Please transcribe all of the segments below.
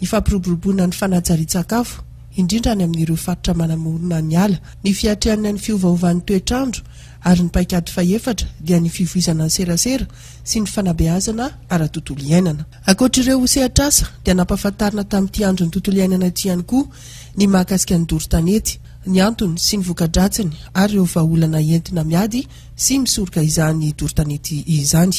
yfampiroborobona ny fanajari-tsakafo indrindra any amin''ireo faritra manamorona ny ala ny fiatreain ny fiovaovan'ny toetraandro ary ny paikady fa efatra dia ny fivoizana ny serasera sy ny fanabeazana ara-tontolo iainana akoatraireo sehintra sa dia nampafantarina tami'nity andro ny tontolo iainana ti hany koa ny mahakasika ny dorotanety ny antony sy ny vokadratsiny ary eovaolana entina miady sy misoroka izahny doritanety izany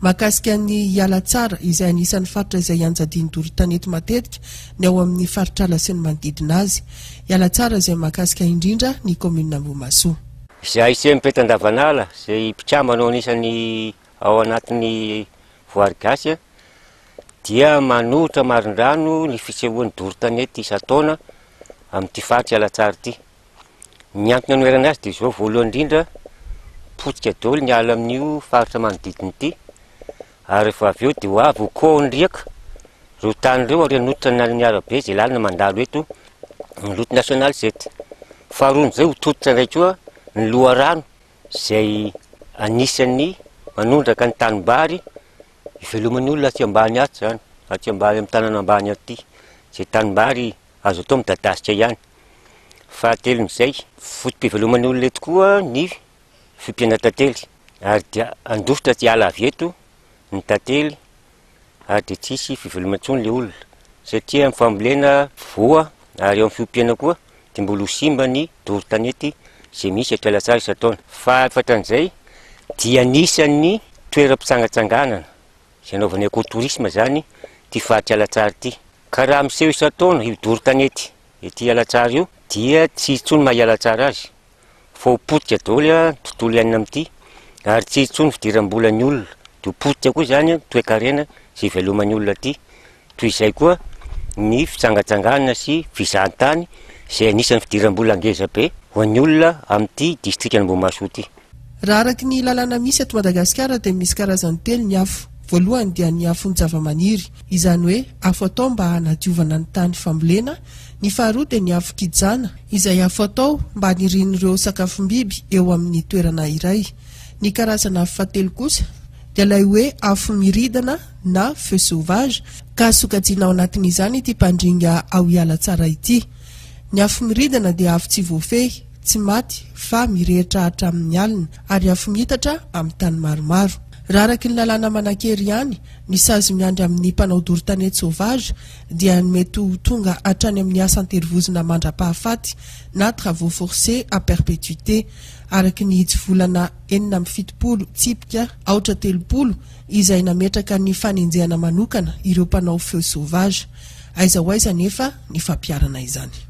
makasika ny alatsara izay anisan'ny faritra izay anjadiany dorotanety matetika ny ao amin'ny faritra ala siny manodidina azy ialatsara zay makasika indrindra ny kômminia mbomasoayanyayyonyfehon'nyootneioaaifaritra manodidinyity areaeo daoreoarnototraae naeolotoaaronyzay otototra ndraikoa ny loha rano zay anisany manondraka ny tanibary ivelomany olo atsy ambany ato zany atyambay amitananambany atybato melnayfotopivelomany olona eto koa ny fipianatately ary de andofotra ty ala avy eto ny tately ary de tsisy fivolomatsony la olona satia mfamoeaay eamy fioiana koa t mbol simba ny doro tanety zay misy etyalatsary isataona fatran'zaynyoera-pitsangatsanganana ynaovany cotorisma zany ty fatyalatsary ty karaha miseo itanaidortaneyysatssony aotontolo iina amty aytstsony fidirambolany olona opoyakoa zany toekarena zay valoman'ny olona aty toy zay koay fisangaanganna syzahnnyay asan'ny fidirambola angezabe ony olona amiyty distri nymbomasotyayaisy madagasiara de misy karazan'nytelo ny aooanydinyafonyaaanyye atao mba anaoana nytany amblena nyh nyaoyye alay hoe afo miridana na feux savage ka asokajiana ao anatin'izany ty mpandringa ao iala tsara ity ny afo miridana de afo tsy voafehy tsy maty fa mirehetra hatra amin'ny alina ary afo mihitatra ami'ny tany maromaro raha araky ny lalana manankery ihany ny sazo miandry amin'ny mpanao doritanet savage dia nmety ho tonga atrany amin'ny asanterivozona mandra-pahafaty na travau forcé perpétuité araka ny tsyvolana enina m fitipolo tsipika aotra telopolo izay nametraka ny fanenjehana manokana ireo mpanao feu savage aizaho aizanefa ny fampiarana izany